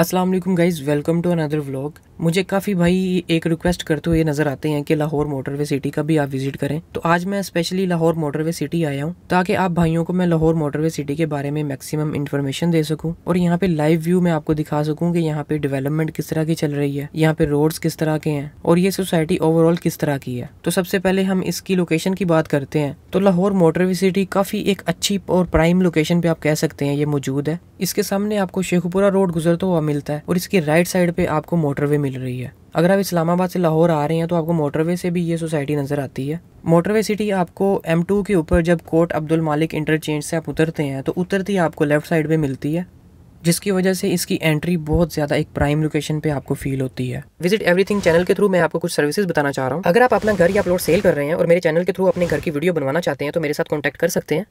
Assalamualaikum alaikum guys welcome to another vlog मुझे काफ़ी भाई एक रिक्वेस्ट करते हुए नज़र आते हैं कि लाहौर मोटरवे सिटी का भी आप विजिट करें तो आज मैं स्पेशली लाहौर मोटरवे सिटी आया हूँ ताकि आप भाइयों को मैं लाहौर मोटरवे सिटी के बारे में मैक्सिमम इन्फॉर्मेशन दे सकूँ और यहाँ पे लाइव व्यू मैं आपको दिखा सकूँ कि यहाँ पे डेवलपमेंट किस तरह की चल रही है यहाँ पे रोड्स किस तरह के हैं और ये सोसाइटी ओवरऑल किस तरह की है तो सबसे पहले हम इसकी लोकेशन की बात करते हैं तो लाहौर मोटरवे सिटी काफ़ी एक अच्छी और प्राइम लोकेशन पे आप कह सकते हैं ये मौजूद है इसके सामने आपको शेखुपुरा रोड गुजरता हुआ मिलता है और इसकी राइट साइड पे आपको मोटरवे मिल मिल रही है अगर आप इस्लामाबाद से लाहौर आ रहे हैं तो आपको मोटरवे से भी ये सोसाइटी नज़र आती है मोटरवे सिटी आपको एम टू के ऊपर जब कोट अब्दुल मालिक इंटरचेंज से आप उतरते हैं तो उतरती आपको लेफ़्ट साइड पर मिलती है जिसकी वजह से इसकी एंट्री बहुत ज़्यादा एक प्राइम लोकेशन पे आपको फील होती है विजिट एवरीथिंग चैनल के थ्रू मैं आपको कुछ सर्विसेज बताना चाह रहा हूँ अगर आप अपना घर या प्लॉट सेल कर रहे हैं और मेरे चैनल के थ्रू अपने घर की वीडियो बनवाना चाहते हैं तो मेरे साथ कॉन्टैक्ट कर सकते हैं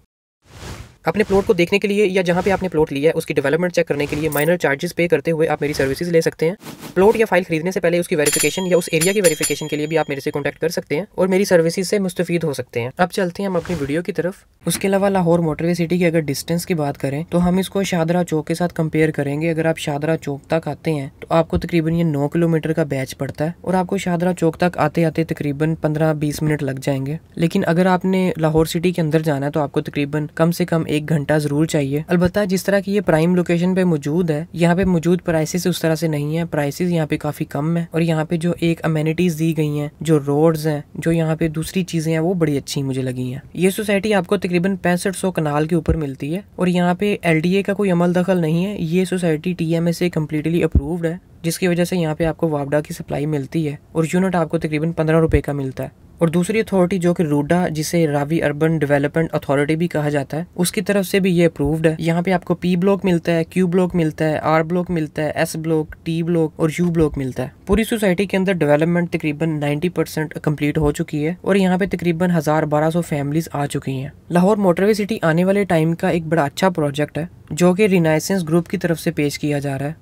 अपने प्लॉट को देखने के लिए या जहाँ पे आपने प्लॉट लिया है उसकी डेवलपमेंट चेक करने के लिए माइनर चार्जेस पे करते हुए आप मेरी सर्विसेज ले सकते हैं प्लॉट या फाइल खरीदने से पहले उसकी वेरिफिकेशन या उस एरिया की वेरिफिकेशन के लिए भी आप मेरे से कॉन्टैक्ट कर सकते हैं और मेरी सर्विसेज से मुस्तफ़ हो सकते हैं अब चलते हैं हम अपनी वीडियो की तरफ उसके अलावा लाहौर मोटरवे सिटी की अगर डिस्टेंस की बात करें तो हम इसको शाहदरा चौक के साथ कंपेयर करेंगे अगर आप शादरा चौक तक आते हैं तो आपको तकरीबन ये नौ किलोमीटर का बैच पड़ता है और आपको शाहदरा चौक तक आते आते तकरीबन पंद्रह बीस मिनट लग जाएंगे लेकिन अगर आपने लाहौर सिटी के अंदर जाना है तो आपको तकरीबन कम से कम एक घंटा ज़रूर चाहिए अलबत् जिस तरह की ये प्राइम लोकेशन पे मौजूद है यहाँ पे मौजूद प्राइसेस उस तरह से नहीं है प्राइसेस यहाँ पे काफ़ी कम है और यहाँ पे जो एक अमेनिटीज़ दी गई हैं जो रोड्स हैं जो यहाँ पे दूसरी चीज़ें हैं वो बड़ी अच्छी मुझे लगी हैं ये सोसाइटी आपको तकरीबन पैंसठ सौ कनाल के ऊपर मिलती है और यहाँ पे एल का कोई अमल दखल नहीं है ये सोसाइटी टी एम से कम्प्लीटली अप्रूव्ड है जिसकी वजह से यहाँ पे आपको वावडा की सप्लाई मिलती है और यूनिट आपको तकरीबन पंद्रह रुपए का मिलता है और दूसरी अथॉरिटी जो कि रूडा जिसे रावी अर्बन डेवलपमेंट अथॉरिटी भी कहा जाता है उसकी तरफ से भी ये अप्रूव्ड है यहाँ पे आपको पी ब्लॉक मिलता है क्यू ब्लॉक मिलता है आर ब्लॉक मिलता है एस ब्लॉक टी ब्लॉक और यू ब्लॉक मिलता है पूरी सोसाइटी के अंदर डेवलपमेंट तकरीबन नाइन्टी परसेंट कम्प्लीट हो चुकी है और यहाँ पे तकरीबन हजार बारह सौ फैमिलीज आ चुकी हैं लाहौर मोटरवे सिटी आने वाले टाइम का एक बड़ा अच्छा प्रोजेक्ट है जो कि रिनाइसेंस ग्रुप की तरफ से पेश किया जा रहा है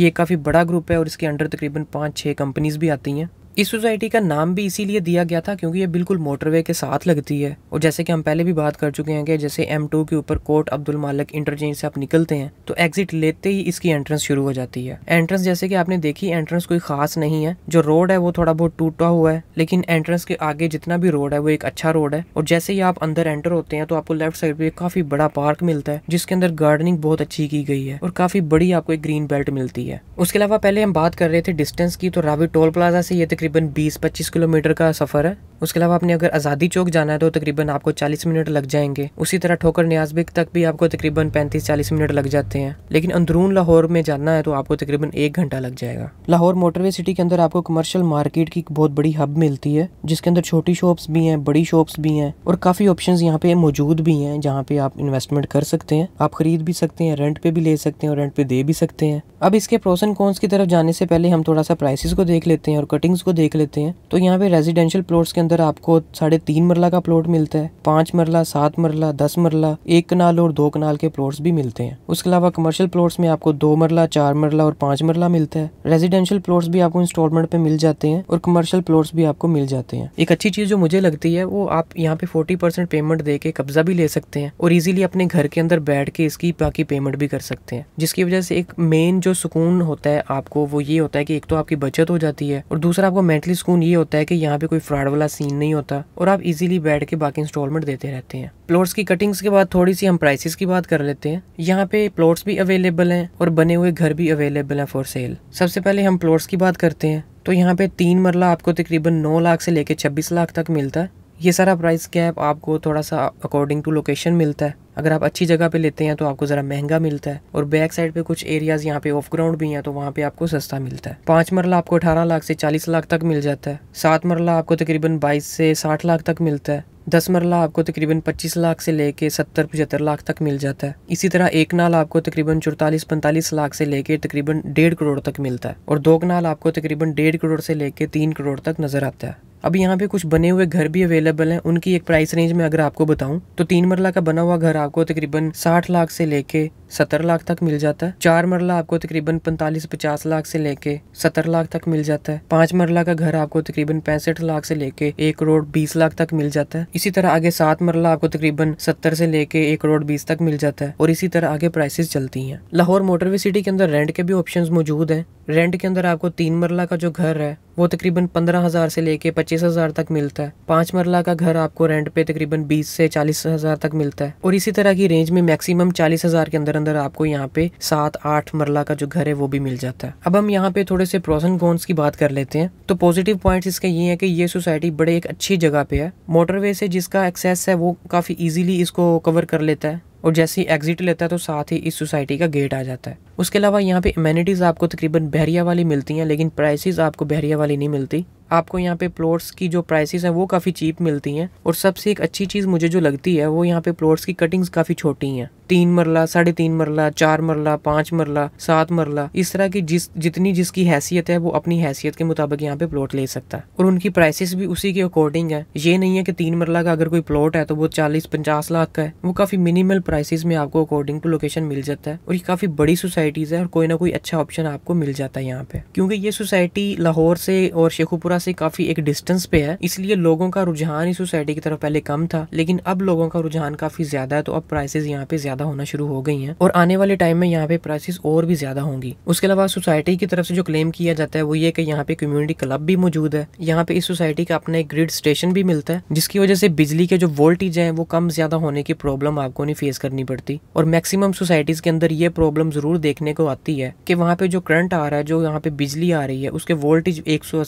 ये काफ़ी बड़ा ग्रुप है और इसके अंडर तकरीबन पाँच छः कंपनीज भी आती हैं इस सोसाइटी का नाम भी इसीलिए दिया गया था क्योंकि ये बिल्कुल मोटरवे के साथ लगती है और जैसे कि हम पहले भी बात कर चुके हैं कि जैसे एम टू के ऊपर कोर्ट अब्दुल मालिक इंटरचेंज से आप निकलते हैं तो एग्जिट लेते ही इसकी एंट्रेंस शुरू हो जाती है एंट्रेंस जैसे कि आपने देखी एंट्रेंस कोई खास नहीं है जो रोड है वो थोड़ा बहुत टूटा हुआ है लेकिन एंट्रेंस के आगे जितना भी रोड है वो एक अच्छा रोड है और जैसे ही आप अंदर एंटर होते हैं तो आपको लेफ्ट साइड पे काफी बड़ा पार्क मिलता है जिसके अंदर गार्डनिंग बहुत अच्छी की गई है और काफी बड़ी आपको एक ग्रीन बेल्ट मिलती है उसके अलावा पहले हम बात कर रहे थे डिस्टेंस की तो रावी टोल प्लाजा से ये तक तकरीबन 20-25 किलोमीटर का सफ़र है उसके अलावा आपने अगर आज़ादी चौक जाना है तो तकरीबन आपको 40 मिनट लग जाएंगे उसी तरह ठोकर न्याजबिक तक भी आपको तकरीबन 35-40 मिनट लग जाते हैं लेकिन अंदरून लाहौर में जाना है तो आपको तकरीबन एक घंटा लग जाएगा लाहौर मोटरवे सिटी के अंदर आपको कमर्शियल मार्केट की बहुत बड़ी हब मिलती है जिसके अंदर छोटी शॉप्स भी हैं बड़ी शॉप्स भी हैं और काफ़ी ऑप्शन यहाँ पे मौजूद भी हैं जहाँ पे आप इन्वेस्टमेंट कर सकते हैं आप खरीद भी सकते हैं रेंट पे भी ले सकते हैं और रेंट पे दे भी सकते हैं अब इसके प्रोसन कॉन्स की तरफ जाने से पहले हम थोड़ा सा प्राइसिस को देख लेते हैं और कटिंग्स को देख लेते हैं तो यहाँ पे रेजिडेंशियल प्लॉट्स के अंदर आपको साढ़े तीन मरला का प्लॉट मिलता है पांच मरला सात मरला दस मरला एक कनाल और दो कनाल के प्लॉट्स भी मिलते हैं उसके अलावा कमर्शियल प्लॉट्स में आपको दो मरला चार मरला और पांच मरला मिलता है रेजिडेंशियल प्लॉट्स भी आपको इंस्टॉलमेंट पे मिल जाते हैं और कमर्शियल प्लॉट्स भी आपको मिल जाते हैं एक अच्छी चीज जो मुझे लगती है वो आप यहाँ पे फोर्टी पेमेंट दे कब्जा भी ले सकते हैं और इजिली अपने घर के अंदर बैठ के इसकी बाकी पेमेंट भी कर सकते हैं जिसकी वजह से एक मेन जो सुकून होता है आपको वो ये होता है कि एक तो आपकी बचत हो जाती है और दूसरा आपको मेंटली सुकून ये होता है कि यहाँ पे कोई फ्रॉड वाला सीन नहीं होता और आप इजीली बैठ के बाकी इंस्टॉलमेंट देते रहते हैं प्लॉट्स की कटिंग्स के बाद थोड़ी सी हम प्राइसेस की बात कर लेते हैं यहाँ पे प्लॉट्स भी अवेलेबल हैं और बने हुए घर भी अवेलेबल हैं फॉर सेल सबसे पहले हम प्लॉट्स की बात करते हैं तो यहाँ पे तीन मरला आपको तकरीबन नौ लाख से लेकर छब्बीस लाख तक मिलता है ये सारा प्राइस गैप आपको थोड़ा सा अकॉर्डिंग टू लोकेशन मिलता है अगर आप अच्छी जगह पे लेते हैं तो आपको ज़रा महंगा मिलता है और बैक साइड पे कुछ एरियाज यहाँ पे ऑफ ग्राउंड भी हैं तो वहाँ पे आपको सस्ता मिलता है पाँच मरला आपको अठारह लाख से चालीस लाख तक मिल जाता है सात मरला आपको तकरीबन बाईस से साठ लाख तक मिलता है दस मरला आपको तकरीबन 25 लाख से लेके 70 पचहत्तर लाख तक मिल जाता है इसी तरह एक नाल आपको तकरीबन चौतालीस पैंतालीस लाख से लेके तकरीबन डेढ़ करोड़ तक मिलता है और दो कनाल आपको तकरीबन डेढ़ करोड़ से लेके तीन करोड़ तक नजर आता है अब यहाँ पे कुछ बने हुए घर भी अवेलेबल हैं उनकी एक प्राइस रेंज में अगर आपको बताऊं तो तीन मरला का बना हुआ घर आपको तकरीबन साठ लाख से लेके सत्तर लाख तक मिल जाता है चार मरला आपको तकरीबन पैंतालीस पचास लाख से लेके सत्तर लाख तक मिल जाता है पांच मरला का घर आपको तकरीबन पैंसठ लाख से लेके एक करोड़ बीस लाख तक मिल जाता है इसी तरह आगे सात मरला आपको तकरीबन सत्तर से लेके एक करोड़ बीस तक मिल जाता है और इसी तरह आगे प्राइसेस चलती है लाहौर मोटरवे सिटी के अंदर रेंट के भी ऑप्शन मौजूद है रेंट के अंदर आपको तीन मरला का जो घर है वो तकरीबन पंद्रह हज़ार से लेके पच्चीस हज़ार तक मिलता है पाँच मरला का घर आपको रेंट पे तकरीबन बीस से चालीस हज़ार तक मिलता है और इसी तरह की रेंज में मैक्सिमम चालीस हज़ार के अंदर अंदर आपको यहाँ पे सात आठ मरला का जो घर है वो भी मिल जाता है अब हम यहाँ पे थोड़े से प्रोसन गोन्स की बात कर लेते हैं तो पॉजिटिव पॉइंट इसके ये है कि ये सोसाइटी बड़े एक अच्छी जगह पे है मोटरवे से जिसका एक्सेस है वो काफ़ी ईजिली इसको कवर कर लेता है और जैसे ही एग्जिट लेता है तो साथ ही इस सोसाइटी का गेट आ जाता है उसके अलावा यहाँ पे इम्यूनिटीज़ आपको तकरीबन बहरिया वाली मिलती हैं लेकिन प्राइसेस आपको बहरिया वाली नहीं मिलती आपको यहाँ पे प्लॉट्स की जो प्राइसेस हैं वो काफ़ी चीप मिलती हैं और सबसे एक अच्छी चीज़ मुझे जो लगती है वो यहाँ पे प्लॉट्स की कटिंग्स काफ़ी छोटी हैं तीन मरला साढ़े तीन मरला चार मरला पाँच मरला सात मरला इस तरह की जिस जितनी जिसकी हैसियत है वो अपनी हैसियत के मुताबिक यहाँ पे प्लॉट ले सकता है और उनकी प्राइसेस भी उसी के अकॉर्डिंग है ये नहीं है कि तीन मरला का अगर कोई प्लॉट है तो वो चालीस पचास लाख का है वो काफ़ी मिनिमल प्राइसेस में आपको अकॉर्डिंग टू लोकेशन मिल जाता है और ये काफ़ी बड़ी सोसाइटीज़ है और कोई ना कोई अच्छा ऑप्शन आपको मिल जाता है यहाँ पे क्योंकि ये सोसाइटी लाहौर से और शेखुपुरा से काफी एक डिस्टेंस पे है इसलिए लोगों का रुझान इस सोसाइटी की तरफ पहले कम था लेकिन अब लोगों का रुझान काफी ज्यादा है तो अब प्राइसेस यहाँ पे ज्यादा होना शुरू हो गई है और आने वाले टाइम में यहाँ पे प्राइसेस और भी ज्यादा होंगी उसके अलावा सोसाइटी की तरफ से जो क्लेम किया जाता है वो ये की यहाँ पे कम्युनिटी क्लब भी मौजूद है यहाँ पे इस सोसाइटी का अपना एक ग्रिड स्टेशन भी मिलता है जिसकी वजह से बिजली के जो वोल्टेज है वो कम ज्यादा होने की प्रॉब्लम आपको नहीं फेस करनी पड़ती और मैक्सिमम सोसाइटीज के अंदर ये प्रॉब्लम जरूर देखने को आती है कि वहाँ पे जो करंट आ रहा है जो यहाँ पे बिजली आ रही है उसके वोल्टेज एक सौ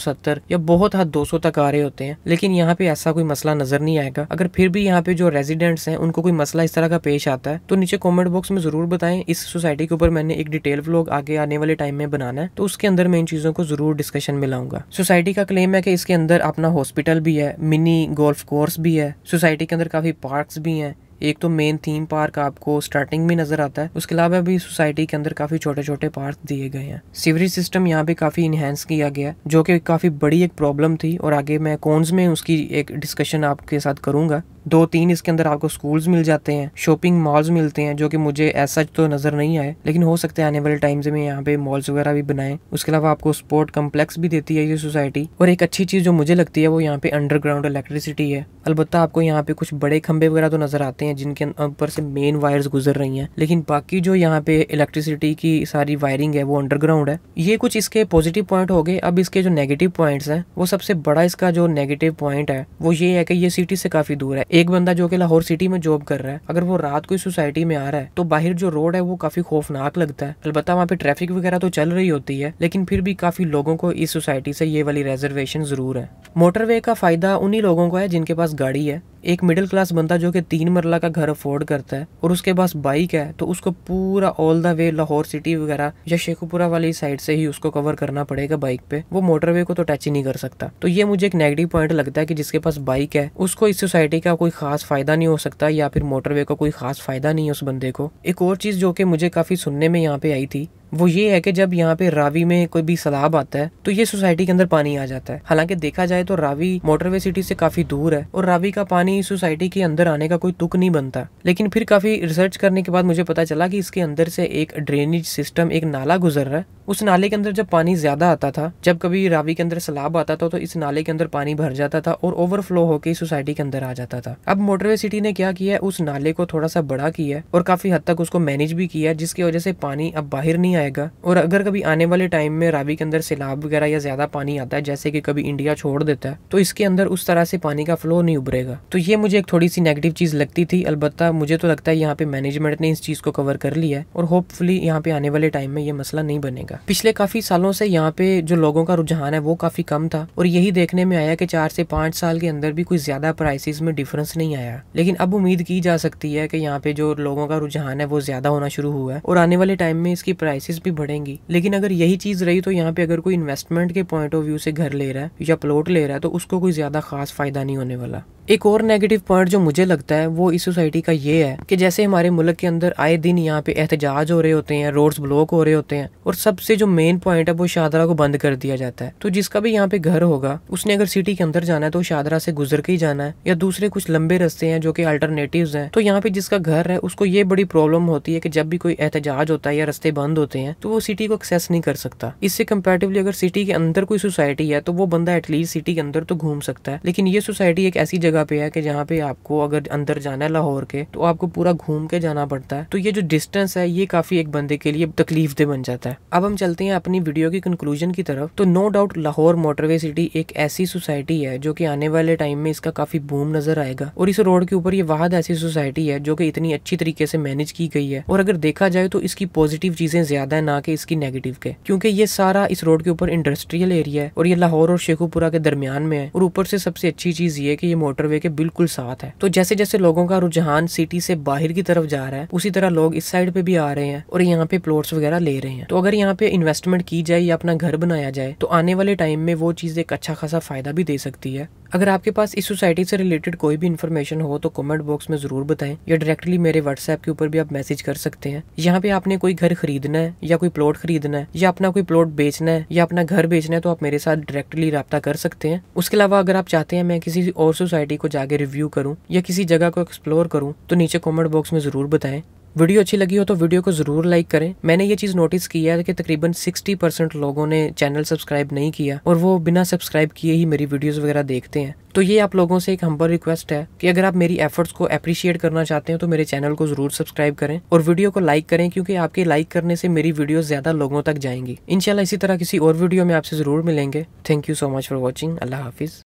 170 या बहुत हाथ 200 तक आ रहे होते हैं लेकिन यहाँ पे ऐसा कोई मसला नजर नहीं आएगा अगर फिर भी यहाँ पे जो रेजिडेंट्स हैं उनको कोई मसला इस तरह का पेश आता है तो नीचे कॉमेंट बॉक्स में जरूर बताएं इस सोसाइटी के ऊपर मैंने एक डिटेल व्लॉग आगे आने वाले टाइम में बनाना है तो उसके अंदर मैं इन चीजों को जरूर डिस्कशन में लाऊंगा सोसाइटी का क्लेम है कि इसके अंदर अपना हॉस्पिटल भी है मिनी गोल्फ कोर्स भी है सोसाइटी के अंदर काफी पार्क भी हैं एक तो मेन थीम पार्क आपको स्टार्टिंग में नजर आता है उसके अलावा भी सोसाइटी के अंदर काफी छोटे छोटे पार्क दिए गए हैं सीवरेज सिस्टम यहाँ पे काफी इनहेंस किया गया जो कि काफी बड़ी एक प्रॉब्लम थी और आगे मैं कॉन्स में उसकी एक डिस्कशन आपके साथ करूंगा दो तीन इसके अंदर आपको स्कूल्स मिल जाते हैं शॉपिंग मॉल्स मिलते हैं जो कि मुझे ऐसा तो नजर नहीं आए लेकिन हो सकते हैं आने वाले टाइम्स में यहाँ पे मॉल्स वगैरह भी बनाए उसके अलावा आपको स्पोर्ट कम्प्लेक्स भी देती है ये सोसाइटी और एक अच्छी चीज जो मुझे लगती है वो यहाँ पे अंडरग्राउंड इलेक्ट्रिसिटी है अलबत्ता आपको यहाँ पे कुछ बड़े खंबे वगैरह तो नजर आते हैं हैं जिनके ऊपर से मेन वायर्स गुजर रही हैं लेकिन बाकी जो यहाँ पे इलेक्ट्रिसिटी की सारी वायरिंग है वो अंडरग्राउंड है ये कुछ इसके पॉजिटिव पॉइंट हो गए अब इसके जो नेगेटिव पॉइंट्स हैं वो सबसे बड़ा इसका जो नेगेटिव पॉइंट है वो ये है कि ये सिटी से काफी दूर है एक बंदा जो कि लाहौर सिटी में जॉब कर रहा है अगर वो रात को सोसाइटी में आ रहा है तो बाहर जो रोड है वो काफी खौफनाक लगता है अलबत्ता वहाँ पे ट्रैफिक वगैरह तो चल रही होती है लेकिन फिर भी काफी लोगों को इस सोसाइटी से ये वाली रिजर्वेशन जरूर है मोटरवे का फायदा उन्हीं लोगों को है जिनके पास गाड़ी है एक मिडिल क्लास बंदा जो कि तीन मरला का घर अफोर्ड करता है और उसके पास बाइक है तो उसको पूरा all the way Lahore city वगैरह या शेखुपुरा वाली साइड से ही उसको कवर करना पड़ेगा बाइक पे वो मोटरवे को तो टच ही नहीं कर सकता तो ये मुझे एक नेगेटिव पॉइंट लगता है कि जिसके पास बाइक है उसको इस सोसाइटी का कोई खास फायदा नहीं हो सकता या फिर मोटरवे का कोई खास फायदा नहीं है उस बंदे को एक और चीज जो कि मुझे काफी सुनने में यहाँ पे आई थी वो ये है कि जब यहाँ पे रावी में कोई भी सैलाब आता है तो ये सोसाइटी के अंदर पानी आ जाता है हालांकि देखा जाए तो रावी मोटरवे सिटी से काफी दूर है और रावी का पानी सोसाइटी के अंदर आने का कोई तुक नहीं बनता लेकिन फिर काफी रिसर्च करने के बाद मुझे पता चला कि इसके अंदर से एक ड्रेनेज सिस्टम एक नाला गुजर रहा है उस नाले के अंदर जब पानी ज्यादा आता था जब कभी रावी के अंदर सैलाब आता था तो इस नाले के अंदर पानी भर जाता था और ओवरफ्लो होकर सोसाइटी के अंदर आ जाता था अब मोटरवे सिटी ने क्या किया है उस नाले को थोड़ा सा बड़ा किया है और काफी हद तक उसको मैनेज भी किया जिसकी वजह से पानी अब बाहर नहीं आएगा और अगर कभी आने वाले टाइम में रावी के अंदर सैलाब वगैरह या ज़्यादा पानी आता है जैसे कि कभी इंडिया छोड़ देता है तो इसके अंदर उस तरह से पानी का फ्लो नहीं उभरेगा तो ये मुझे एक थोड़ी सी नेगेटिव चीज़ लगती थी अलबत्त मुझे तो लगता है यहाँ पे मैनेजमेंट ने इस चीज़ को कवर कर लिया है और होपफुली यहाँ पे आने वाले टाइम में ये मसला नहीं बनेगा पिछले काफ़ी सालों से यहाँ पे जो लोगों का रुझान है वो काफ़ी कम था और यही देखने में आया कि चार से पांच साल के अंदर भी कोई ज़्यादा प्राइसिस में डिफरेंस नहीं आया लेकिन अब उम्मीद की जा सकती है कि यहाँ पे जो लोगों का रुझान है वो ज़्यादा होना शुरू हुआ है और आने वाले टाइम में इसकी प्राइस प्राइसेस भी बढ़ेंगी लेकिन अगर यही चीज रही तो यहाँ पे अगर कोई इन्वेस्टमेंट के पॉइंट ऑफ व्यू से घर ले रहा है या प्लॉट ले रहा है तो उसको कोई ज्यादा खास फायदा नहीं होने वाला एक और नेगेटिव पॉइंट जो मुझे लगता है वो इस सोसाइटी का ये है कि जैसे हमारे मुल्क के अंदर आए दिन यहाँ पे एहतजाज हो रहे होते हैं रोड्स ब्लॉक हो रहे होते हैं और सबसे जो मेन पॉइंट है वो शाहदरा को बंद कर दिया जाता है तो जिसका भी यहाँ पे घर होगा उसने अगर सिटी के अंदर जाना है तो शाहदरा से गुजर के ही जाना है या दूसरे कुछ लंबे रस्ते हैं जो कि अल्टरनेटिव है तो यहाँ पे जिसका घर है उसको ये बड़ी प्रॉब्लम होती है कि जब भी कोई एहतजाज होता है या रस्ते बंद होते हैं होते हैं तो वो सिटी को एक्सेस नहीं कर सकता इससे कंपेरेटिवली अगर सिटी के अंदर कोई सोसाइटी है तो वो बंदा एटलीस्ट सिटी के अंदर तो घूम सकता है लेकिन ये सोसाइटी एक ऐसी जगह पे है कि जहाँ पे आपको अगर अंदर जाना है लाहौर के तो आपको पूरा घूम के जाना पड़ता है तो ये जो डिस्टेंस है ये काफी एक बंदे के लिए तकलीफ दे बन जाता है अब हम चलते हैं अपनी वीडियो की कंक्लूजन की तरफ तो no doubt Lahore motorway city एक ऐसी सोसाइटी है जो कि आने वाले टाइम में इसका काफी बूम नजर आएगा और इस रोड के ऊपर ये वाहद ऐसी सोसाइटी है जो कि इतनी अच्छी तरीके से मैनेज की गई है और अगर देखा जाए तो इसकी पॉजिटिव चीजें ज्यादा फायदा है ना कि इसकी नेगेटिव के क्योंकि ये सारा इस रोड के ऊपर इंडस्ट्रियल एरिया है और ये लाहौर और शेखुपुरा के दरमियान में है और ऊपर से सबसे अच्छी चीज ये की ये मोटरवे के बिल्कुल साथ है तो जैसे जैसे लोगों का रुझान सिटी से बाहर की तरफ जा रहा है उसी तरह लोग इस साइड पे भी आ रहे हैं और यहाँ पे प्लॉट्स वगैरह ले रहे हैं तो अगर यहाँ पे इन्वेस्टमेंट की जाए या अपना घर बनाया जाए तो आने वाले टाइम में वो चीज एक अच्छा खासा फायदा भी दे सकती है अगर आपके पास इस सोसाइटी से रिलेटेड कोई भी इन्फॉर्मेशन हो तो कमेंट बॉक्स में जरूर बताएं या डायरेक्टली मेरे व्हाट्सएप के ऊपर भी आप मैसेज कर सकते हैं यहाँ पे आपने कोई घर खरीदना है या कोई प्लॉट खरीदना है या अपना कोई प्लॉट बेचना है या अपना घर बेचना है तो आप मेरे साथ डायरेक्टली रब्ता कर सकते हैं उसके अलावा अगर आप चाहते हैं मैं किसी और सोसाइटी को जाके रिव्यू करूँ या किसी जगह को एक्सप्लोर करूँ तो नीचे कॉमेंट बॉक्स में जरूर बताएं वीडियो अच्छी लगी हो तो वीडियो को ज़रूर लाइक करें मैंने ये चीज़ नोटिस की है कि तकरीबन 60 परसेंट लोगों ने चैनल सब्सक्राइब नहीं किया और वो बिना सब्सक्राइब किए ही मेरी वीडियोस वगैरह देखते हैं तो ये आप लोगों से एक हम्बर रिक्वेस्ट है कि अगर आप मेरी एफर्ट्स को अप्रिशिएट करना चाहते हैं तो मेरे चैनल को ज़रूर सब्सक्राइब करें और वीडियो को लाइक करें क्योंकि आपके लाइक करने से मेरी वीडियो ज़्यादा लोगों तक जाएंगी इनशाला इसी तरह किसी और वीडियो में आपसे ज़रूर मिलेंगे thank you so much for watching अल्लाह हाफिज़